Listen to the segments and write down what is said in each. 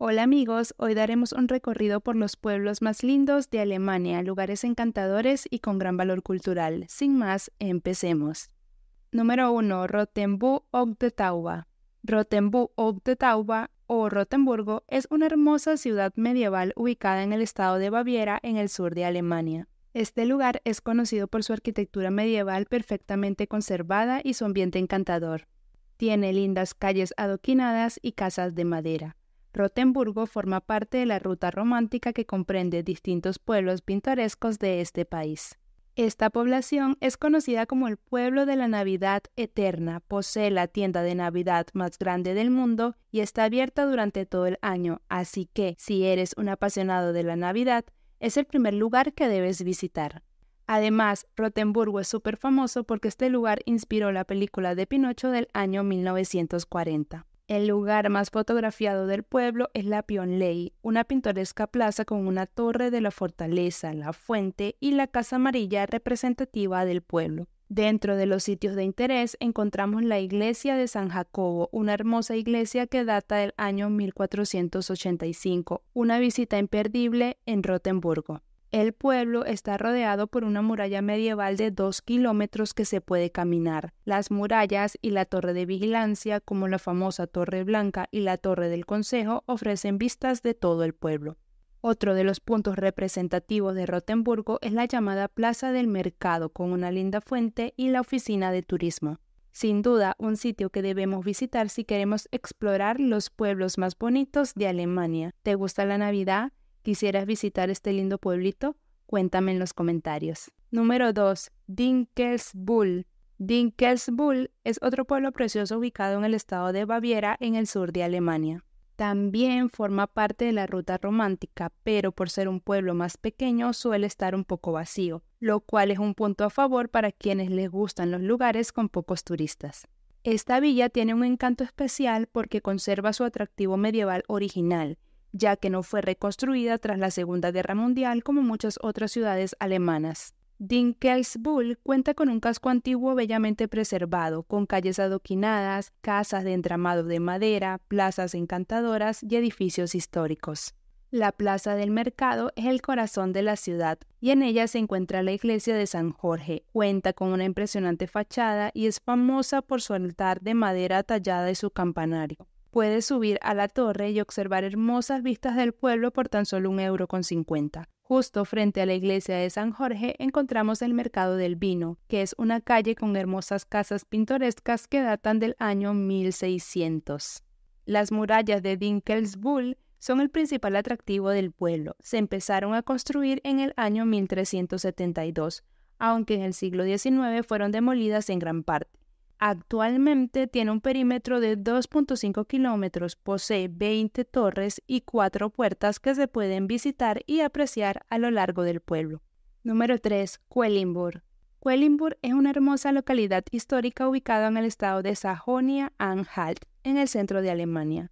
Hola amigos, hoy daremos un recorrido por los pueblos más lindos de Alemania, lugares encantadores y con gran valor cultural. Sin más, empecemos. Número 1. Rotenbu ob der Tauba. Rotenbu ob der Tauba o Rotenburgo es una hermosa ciudad medieval ubicada en el estado de Baviera, en el sur de Alemania. Este lugar es conocido por su arquitectura medieval perfectamente conservada y su ambiente encantador. Tiene lindas calles adoquinadas y casas de madera. Rotemburgo forma parte de la ruta romántica que comprende distintos pueblos pintorescos de este país. Esta población es conocida como el pueblo de la Navidad Eterna, posee la tienda de Navidad más grande del mundo y está abierta durante todo el año, así que si eres un apasionado de la Navidad, es el primer lugar que debes visitar. Además, Rotemburgo es súper famoso porque este lugar inspiró la película de Pinocho del año 1940. El lugar más fotografiado del pueblo es la Pionlei, una pintoresca plaza con una torre de la fortaleza, la fuente y la casa amarilla representativa del pueblo. Dentro de los sitios de interés encontramos la iglesia de San Jacobo, una hermosa iglesia que data del año 1485, una visita imperdible en Rotemburgo. El pueblo está rodeado por una muralla medieval de dos kilómetros que se puede caminar. Las murallas y la torre de vigilancia, como la famosa Torre Blanca y la Torre del Consejo, ofrecen vistas de todo el pueblo. Otro de los puntos representativos de Rotemburgo es la llamada Plaza del Mercado, con una linda fuente y la oficina de turismo. Sin duda, un sitio que debemos visitar si queremos explorar los pueblos más bonitos de Alemania. ¿Te gusta la Navidad? ¿Quisieras visitar este lindo pueblito? Cuéntame en los comentarios. Número 2. Dinkelsbull. Dinkelsbull es otro pueblo precioso ubicado en el estado de Baviera, en el sur de Alemania. También forma parte de la ruta romántica, pero por ser un pueblo más pequeño suele estar un poco vacío, lo cual es un punto a favor para quienes les gustan los lugares con pocos turistas. Esta villa tiene un encanto especial porque conserva su atractivo medieval original ya que no fue reconstruida tras la Segunda Guerra Mundial como muchas otras ciudades alemanas. Dinkelsbühl cuenta con un casco antiguo bellamente preservado, con calles adoquinadas, casas de entramado de madera, plazas encantadoras y edificios históricos. La plaza del mercado es el corazón de la ciudad y en ella se encuentra la iglesia de San Jorge. Cuenta con una impresionante fachada y es famosa por su altar de madera tallada y su campanario. Puedes subir a la torre y observar hermosas vistas del pueblo por tan solo un euro con cincuenta. Justo frente a la iglesia de San Jorge encontramos el mercado del vino, que es una calle con hermosas casas pintorescas que datan del año 1600. Las murallas de Dinkelsbühl son el principal atractivo del pueblo. Se empezaron a construir en el año 1372, aunque en el siglo XIX fueron demolidas en gran parte. Actualmente tiene un perímetro de 2.5 kilómetros, posee 20 torres y 4 puertas que se pueden visitar y apreciar a lo largo del pueblo. Número 3. Quellenburg. Quellenburg es una hermosa localidad histórica ubicada en el estado de Sajonia-Anhalt, en el centro de Alemania.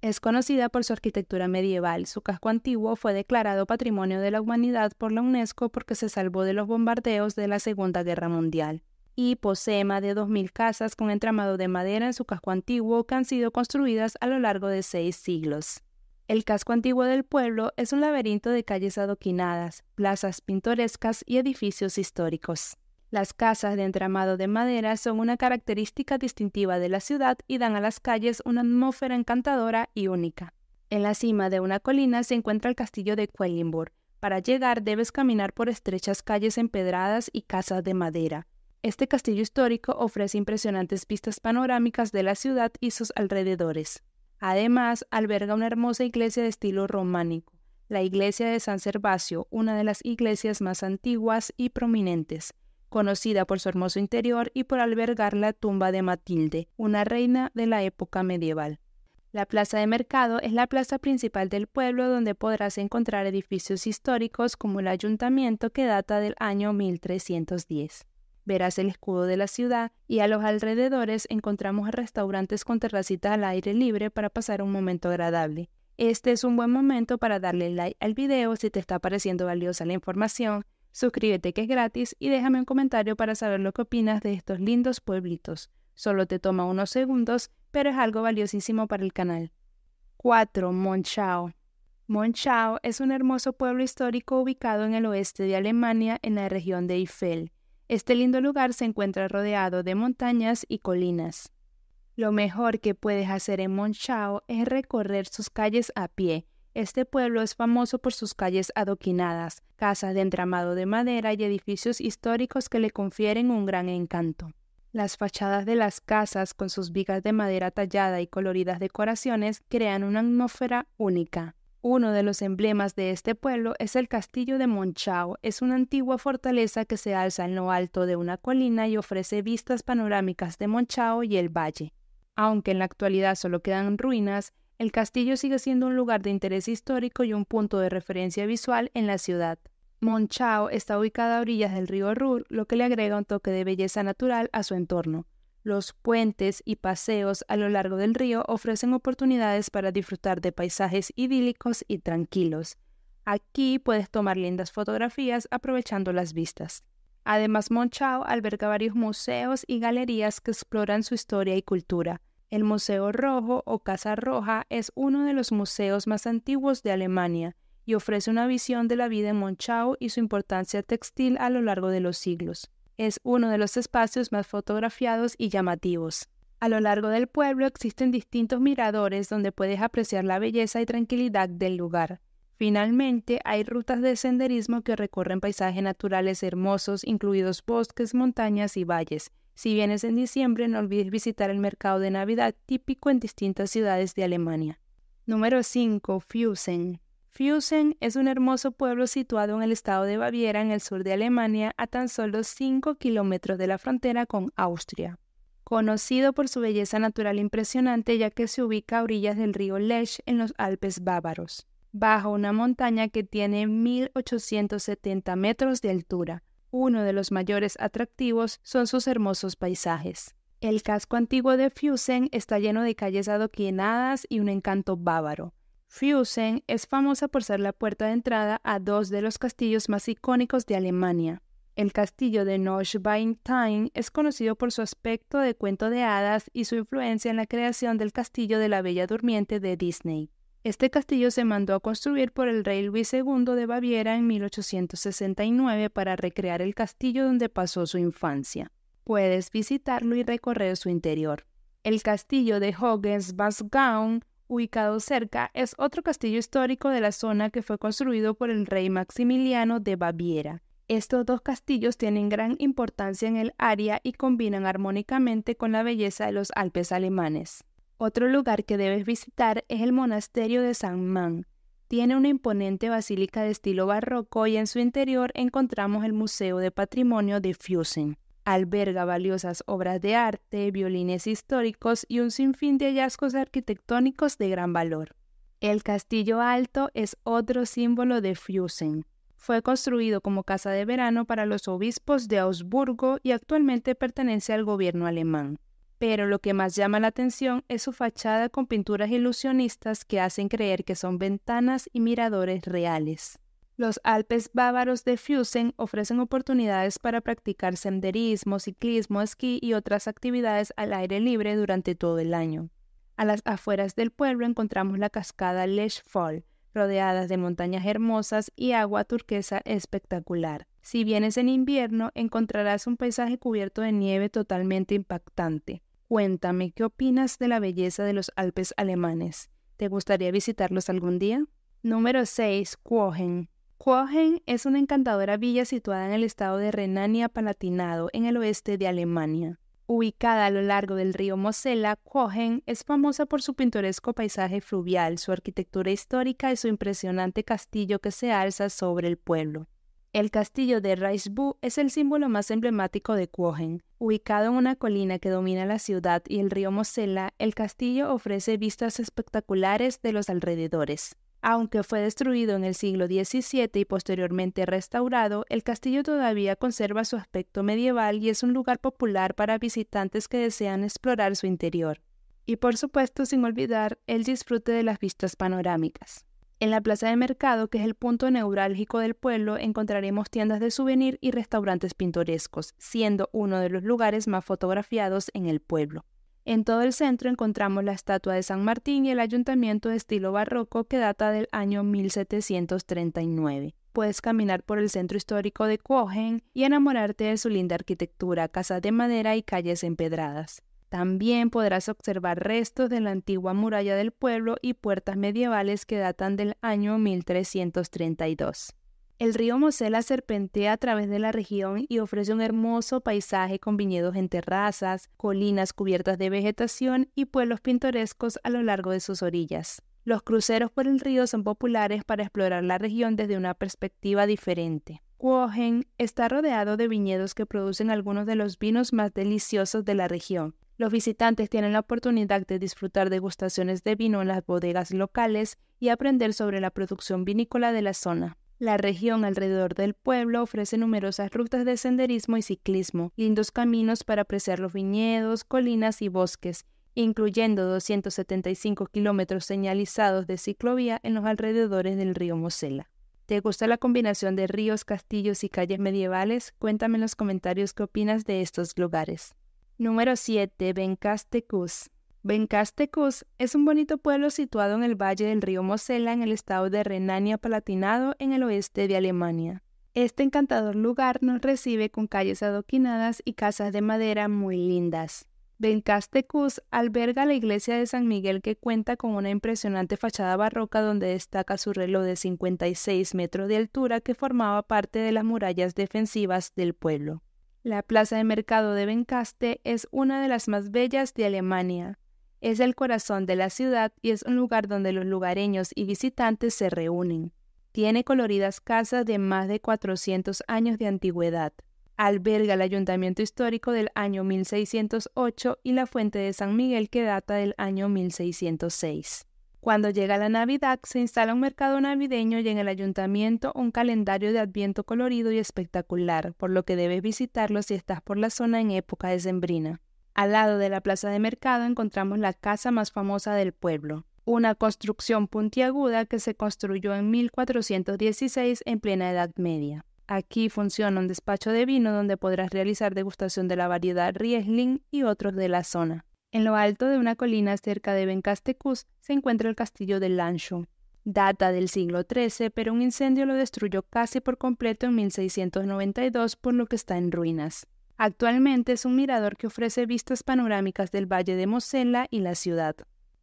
Es conocida por su arquitectura medieval. Su casco antiguo fue declarado Patrimonio de la Humanidad por la UNESCO porque se salvó de los bombardeos de la Segunda Guerra Mundial y posee más de 2.000 casas con entramado de madera en su casco antiguo que han sido construidas a lo largo de seis siglos. El casco antiguo del pueblo es un laberinto de calles adoquinadas, plazas pintorescas y edificios históricos. Las casas de entramado de madera son una característica distintiva de la ciudad y dan a las calles una atmósfera encantadora y única. En la cima de una colina se encuentra el castillo de Quellenburg. Para llegar debes caminar por estrechas calles empedradas y casas de madera. Este castillo histórico ofrece impresionantes vistas panorámicas de la ciudad y sus alrededores. Además, alberga una hermosa iglesia de estilo románico, la iglesia de San Servacio, una de las iglesias más antiguas y prominentes, conocida por su hermoso interior y por albergar la tumba de Matilde, una reina de la época medieval. La plaza de mercado es la plaza principal del pueblo donde podrás encontrar edificios históricos como el ayuntamiento que data del año 1310 verás el escudo de la ciudad y a los alrededores encontramos restaurantes con terracitas al aire libre para pasar un momento agradable. Este es un buen momento para darle like al video si te está pareciendo valiosa la información, suscríbete que es gratis y déjame un comentario para saber lo que opinas de estos lindos pueblitos. Solo te toma unos segundos, pero es algo valiosísimo para el canal. 4. Monchao. Monchao es un hermoso pueblo histórico ubicado en el oeste de Alemania en la región de Eiffel. Este lindo lugar se encuentra rodeado de montañas y colinas. Lo mejor que puedes hacer en Monchao es recorrer sus calles a pie. Este pueblo es famoso por sus calles adoquinadas, casas de entramado de madera y edificios históricos que le confieren un gran encanto. Las fachadas de las casas con sus vigas de madera tallada y coloridas decoraciones crean una atmósfera única. Uno de los emblemas de este pueblo es el castillo de Monchao. Es una antigua fortaleza que se alza en lo alto de una colina y ofrece vistas panorámicas de Monchao y el valle. Aunque en la actualidad solo quedan ruinas, el castillo sigue siendo un lugar de interés histórico y un punto de referencia visual en la ciudad. Monchao está ubicada a orillas del río Rur, lo que le agrega un toque de belleza natural a su entorno. Los puentes y paseos a lo largo del río ofrecen oportunidades para disfrutar de paisajes idílicos y tranquilos. Aquí puedes tomar lindas fotografías aprovechando las vistas. Además, Monchau alberga varios museos y galerías que exploran su historia y cultura. El Museo Rojo o Casa Roja es uno de los museos más antiguos de Alemania y ofrece una visión de la vida en Monchau y su importancia textil a lo largo de los siglos es uno de los espacios más fotografiados y llamativos. A lo largo del pueblo existen distintos miradores donde puedes apreciar la belleza y tranquilidad del lugar. Finalmente, hay rutas de senderismo que recorren paisajes naturales hermosos, incluidos bosques, montañas y valles. Si vienes en diciembre, no olvides visitar el mercado de Navidad típico en distintas ciudades de Alemania. Número 5. Füssen. Füssen es un hermoso pueblo situado en el estado de Baviera, en el sur de Alemania, a tan solo 5 kilómetros de la frontera con Austria. Conocido por su belleza natural impresionante, ya que se ubica a orillas del río Lech en los Alpes bávaros, bajo una montaña que tiene 1870 metros de altura. Uno de los mayores atractivos son sus hermosos paisajes. El casco antiguo de Füssen está lleno de calles adoquinadas y un encanto bávaro. Füssen es famosa por ser la puerta de entrada a dos de los castillos más icónicos de Alemania. El castillo de Neuschwanstein es conocido por su aspecto de cuento de hadas y su influencia en la creación del castillo de la Bella Durmiente de Disney. Este castillo se mandó a construir por el rey Luis II de Baviera en 1869 para recrear el castillo donde pasó su infancia. Puedes visitarlo y recorrer su interior. El castillo de Hohenschwangau ubicado cerca, es otro castillo histórico de la zona que fue construido por el rey Maximiliano de Baviera. Estos dos castillos tienen gran importancia en el área y combinan armónicamente con la belleza de los Alpes alemanes. Otro lugar que debes visitar es el monasterio de San Man. Tiene una imponente basílica de estilo barroco y en su interior encontramos el Museo de Patrimonio de Füssen alberga valiosas obras de arte, violines históricos y un sinfín de hallazgos arquitectónicos de gran valor. El Castillo Alto es otro símbolo de Füssen. Fue construido como casa de verano para los obispos de Augsburgo y actualmente pertenece al gobierno alemán. Pero lo que más llama la atención es su fachada con pinturas ilusionistas que hacen creer que son ventanas y miradores reales. Los Alpes bávaros de Füssen ofrecen oportunidades para practicar senderismo, ciclismo, esquí y otras actividades al aire libre durante todo el año. A las afueras del pueblo encontramos la cascada Lechfall, rodeada de montañas hermosas y agua turquesa espectacular. Si vienes en invierno, encontrarás un paisaje cubierto de nieve totalmente impactante. Cuéntame, ¿qué opinas de la belleza de los Alpes alemanes? ¿Te gustaría visitarlos algún día? Número 6. Quohen es una encantadora villa situada en el estado de Renania-Palatinado, en el oeste de Alemania. Ubicada a lo largo del río Mosela, Cohen es famosa por su pintoresco paisaje fluvial, su arquitectura histórica y su impresionante castillo que se alza sobre el pueblo. El castillo de Reichsbu es el símbolo más emblemático de Cohen. Ubicado en una colina que domina la ciudad y el río Mosela, el castillo ofrece vistas espectaculares de los alrededores. Aunque fue destruido en el siglo XVII y posteriormente restaurado, el castillo todavía conserva su aspecto medieval y es un lugar popular para visitantes que desean explorar su interior. Y por supuesto, sin olvidar, el disfrute de las vistas panorámicas. En la plaza de mercado, que es el punto neurálgico del pueblo, encontraremos tiendas de souvenir y restaurantes pintorescos, siendo uno de los lugares más fotografiados en el pueblo. En todo el centro encontramos la estatua de San Martín y el ayuntamiento de estilo barroco que data del año 1739. Puedes caminar por el centro histórico de Cohen y enamorarte de su linda arquitectura, casas de madera y calles empedradas. También podrás observar restos de la antigua muralla del pueblo y puertas medievales que datan del año 1332. El río Mosela serpentea a través de la región y ofrece un hermoso paisaje con viñedos en terrazas, colinas cubiertas de vegetación y pueblos pintorescos a lo largo de sus orillas. Los cruceros por el río son populares para explorar la región desde una perspectiva diferente. Cohen está rodeado de viñedos que producen algunos de los vinos más deliciosos de la región. Los visitantes tienen la oportunidad de disfrutar degustaciones de vino en las bodegas locales y aprender sobre la producción vinícola de la zona. La región alrededor del pueblo ofrece numerosas rutas de senderismo y ciclismo, lindos caminos para apreciar los viñedos, colinas y bosques, incluyendo 275 kilómetros señalizados de ciclovía en los alrededores del río Mosela. ¿Te gusta la combinación de ríos, castillos y calles medievales? Cuéntame en los comentarios qué opinas de estos lugares. Número 7. Bencastecus Cus es un bonito pueblo situado en el valle del río Mosela en el estado de Renania-Palatinado en el oeste de Alemania. Este encantador lugar nos recibe con calles adoquinadas y casas de madera muy lindas. Cus alberga la iglesia de San Miguel que cuenta con una impresionante fachada barroca donde destaca su reloj de 56 metros de altura que formaba parte de las murallas defensivas del pueblo. La plaza de mercado de Bencaste es una de las más bellas de Alemania. Es el corazón de la ciudad y es un lugar donde los lugareños y visitantes se reúnen. Tiene coloridas casas de más de 400 años de antigüedad. Alberga el ayuntamiento histórico del año 1608 y la fuente de San Miguel que data del año 1606. Cuando llega la Navidad, se instala un mercado navideño y en el ayuntamiento un calendario de adviento colorido y espectacular, por lo que debes visitarlo si estás por la zona en época de decembrina. Al lado de la plaza de mercado encontramos la casa más famosa del pueblo, una construcción puntiaguda que se construyó en 1416 en plena Edad Media. Aquí funciona un despacho de vino donde podrás realizar degustación de la variedad Riesling y otros de la zona. En lo alto de una colina cerca de Bencastecus se encuentra el castillo de Lancho. Data del siglo XIII, pero un incendio lo destruyó casi por completo en 1692, por lo que está en ruinas. Actualmente es un mirador que ofrece vistas panorámicas del Valle de Mosela y la ciudad.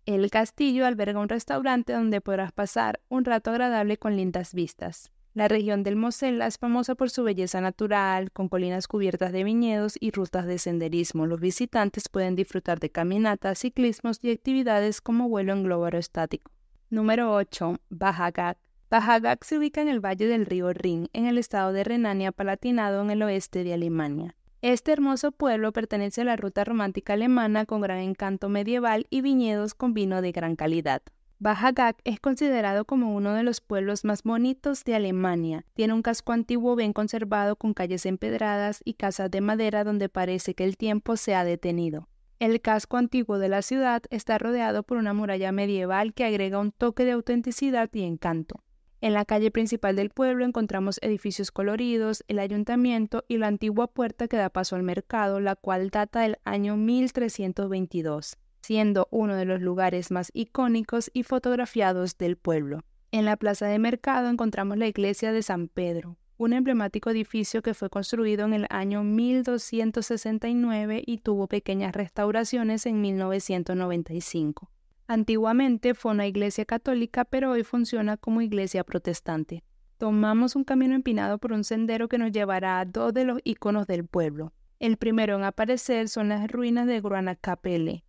El castillo alberga un restaurante donde podrás pasar un rato agradable con lindas vistas. La región del Mosela es famosa por su belleza natural, con colinas cubiertas de viñedos y rutas de senderismo. Los visitantes pueden disfrutar de caminatas, ciclismos y actividades como vuelo en globo aerostático. Número 8. Bajagac. Bajagak se ubica en el valle del río Rin, en el estado de Renania-Palatinado, en el oeste de Alemania. Este hermoso pueblo pertenece a la ruta romántica alemana con gran encanto medieval y viñedos con vino de gran calidad. Bajagak es considerado como uno de los pueblos más bonitos de Alemania. Tiene un casco antiguo bien conservado con calles empedradas y casas de madera donde parece que el tiempo se ha detenido. El casco antiguo de la ciudad está rodeado por una muralla medieval que agrega un toque de autenticidad y encanto. En la calle principal del pueblo encontramos edificios coloridos, el ayuntamiento y la antigua puerta que da paso al mercado, la cual data del año 1322, siendo uno de los lugares más icónicos y fotografiados del pueblo. En la plaza de mercado encontramos la iglesia de San Pedro, un emblemático edificio que fue construido en el año 1269 y tuvo pequeñas restauraciones en 1995. Antiguamente fue una iglesia católica, pero hoy funciona como iglesia protestante. Tomamos un camino empinado por un sendero que nos llevará a dos de los iconos del pueblo. El primero en aparecer son las ruinas de Kapelle,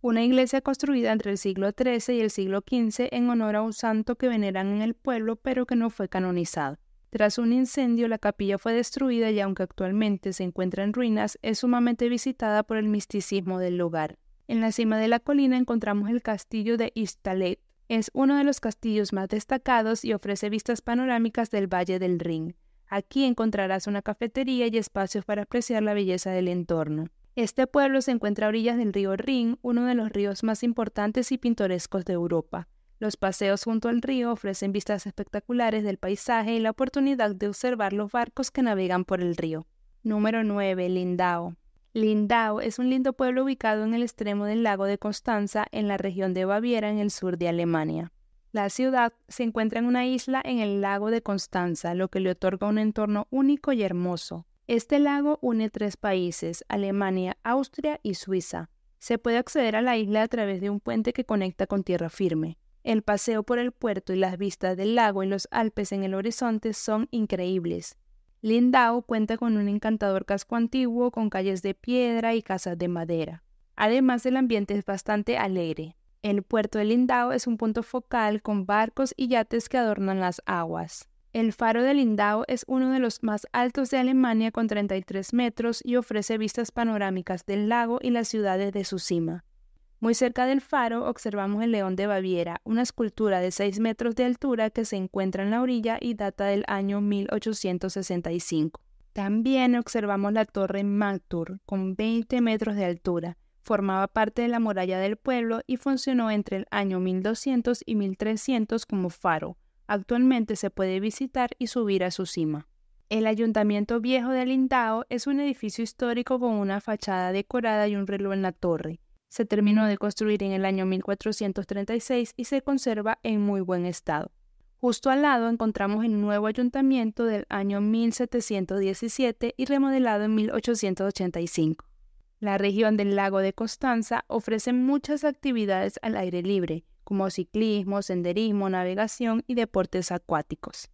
una iglesia construida entre el siglo XIII y el siglo XV en honor a un santo que veneran en el pueblo pero que no fue canonizado. Tras un incendio, la capilla fue destruida y aunque actualmente se encuentra en ruinas, es sumamente visitada por el misticismo del lugar. En la cima de la colina encontramos el castillo de Istalet. Es uno de los castillos más destacados y ofrece vistas panorámicas del Valle del Rin. Aquí encontrarás una cafetería y espacios para apreciar la belleza del entorno. Este pueblo se encuentra a orillas del río Rin, uno de los ríos más importantes y pintorescos de Europa. Los paseos junto al río ofrecen vistas espectaculares del paisaje y la oportunidad de observar los barcos que navegan por el río. Número 9. Lindao. Lindau es un lindo pueblo ubicado en el extremo del lago de Constanza, en la región de Baviera, en el sur de Alemania. La ciudad se encuentra en una isla en el lago de Constanza, lo que le otorga un entorno único y hermoso. Este lago une tres países, Alemania, Austria y Suiza. Se puede acceder a la isla a través de un puente que conecta con tierra firme. El paseo por el puerto y las vistas del lago y los Alpes en el horizonte son increíbles. Lindau cuenta con un encantador casco antiguo con calles de piedra y casas de madera. Además, el ambiente es bastante alegre. El puerto de Lindau es un punto focal con barcos y yates que adornan las aguas. El faro de Lindau es uno de los más altos de Alemania con 33 metros y ofrece vistas panorámicas del lago y las ciudades de su cima. Muy cerca del faro observamos el león de Baviera, una escultura de 6 metros de altura que se encuentra en la orilla y data del año 1865. También observamos la torre Magtur, con 20 metros de altura. Formaba parte de la muralla del pueblo y funcionó entre el año 1200 y 1300 como faro. Actualmente se puede visitar y subir a su cima. El Ayuntamiento Viejo de Lindao es un edificio histórico con una fachada decorada y un reloj en la torre. Se terminó de construir en el año 1436 y se conserva en muy buen estado. Justo al lado encontramos el nuevo ayuntamiento del año 1717 y remodelado en 1885. La región del lago de Constanza ofrece muchas actividades al aire libre, como ciclismo, senderismo, navegación y deportes acuáticos.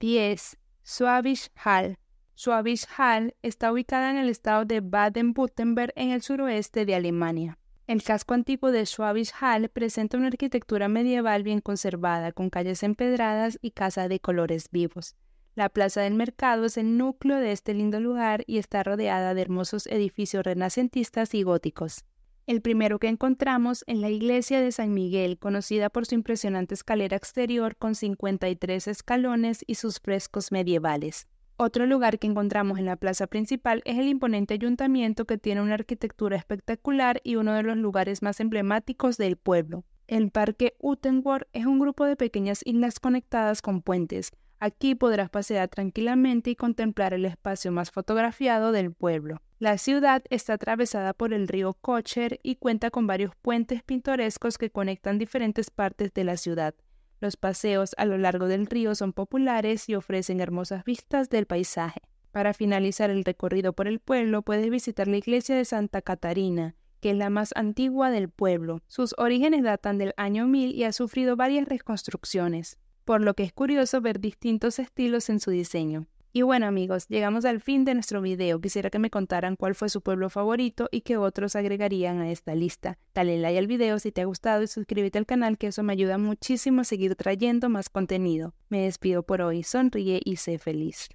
10. Swabish Hall. Swabish Hall está ubicada en el estado de Baden-Württemberg en el suroeste de Alemania. El casco antiguo de Schwabisch Hall presenta una arquitectura medieval bien conservada, con calles empedradas y casa de colores vivos. La plaza del mercado es el núcleo de este lindo lugar y está rodeada de hermosos edificios renacentistas y góticos. El primero que encontramos es la iglesia de San Miguel, conocida por su impresionante escalera exterior con 53 escalones y sus frescos medievales. Otro lugar que encontramos en la plaza principal es el imponente ayuntamiento que tiene una arquitectura espectacular y uno de los lugares más emblemáticos del pueblo. El Parque Utenworth es un grupo de pequeñas islas conectadas con puentes. Aquí podrás pasear tranquilamente y contemplar el espacio más fotografiado del pueblo. La ciudad está atravesada por el río Kocher y cuenta con varios puentes pintorescos que conectan diferentes partes de la ciudad. Los paseos a lo largo del río son populares y ofrecen hermosas vistas del paisaje. Para finalizar el recorrido por el pueblo, puedes visitar la iglesia de Santa Catarina, que es la más antigua del pueblo. Sus orígenes datan del año 1000 y ha sufrido varias reconstrucciones, por lo que es curioso ver distintos estilos en su diseño. Y bueno amigos, llegamos al fin de nuestro video. Quisiera que me contaran cuál fue su pueblo favorito y qué otros agregarían a esta lista. Dale like al video si te ha gustado y suscríbete al canal que eso me ayuda muchísimo a seguir trayendo más contenido. Me despido por hoy, sonríe y sé feliz.